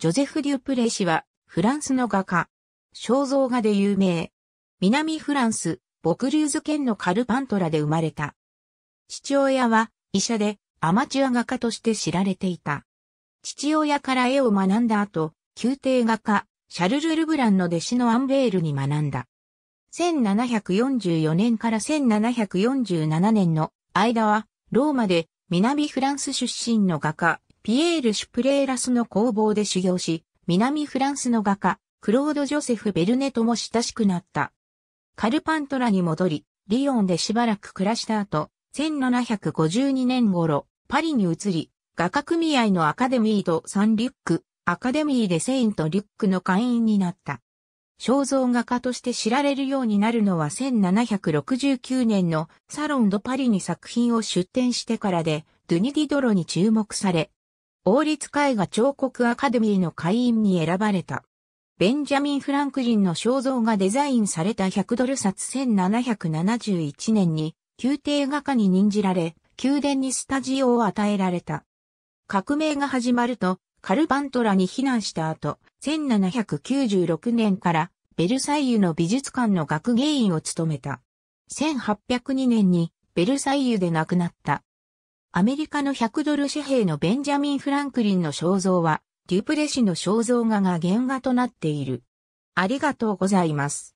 ジョゼフ・デュプレイ氏は、フランスの画家。肖像画で有名。南フランス、ボクリューズ県のカルパントラで生まれた。父親は医者でアマチュア画家として知られていた。父親から絵を学んだ後、宮廷画家、シャルル・ルブランの弟子のアンベールに学んだ。1744年から1747年の間は、ローマで南フランス出身の画家、ピエール・シュプレーラスの工房で修行し、南フランスの画家、クロード・ジョセフ・ベルネとも親しくなった。カルパントラに戻り、リヨンでしばらく暮らした後、1752年頃、パリに移り、画家組合のアカデミーとサン・リュック、アカデミーでセイント・リュックの会員になった。肖像画家として知られるようになるのは1769年のサロンドパリに作品を出展してからで、ドゥニディドロに注目され、王立絵画彫刻アカデミーの会員に選ばれた。ベンジャミン・フランクリンの肖像がデザインされた100ドル札1771年に、宮廷画家に任じられ、宮殿にスタジオを与えられた。革命が始まると、カルバントラに避難した後、1796年からベルサイユの美術館の学芸員を務めた。1802年にベルサイユで亡くなった。アメリカの100ドル紙幣のベンジャミン・フランクリンの肖像は、デュプレシの肖像画が原画となっている。ありがとうございます。